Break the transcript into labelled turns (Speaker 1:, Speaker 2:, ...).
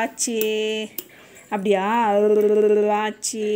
Speaker 1: ஆச்சி அப்படியா ஆச்சி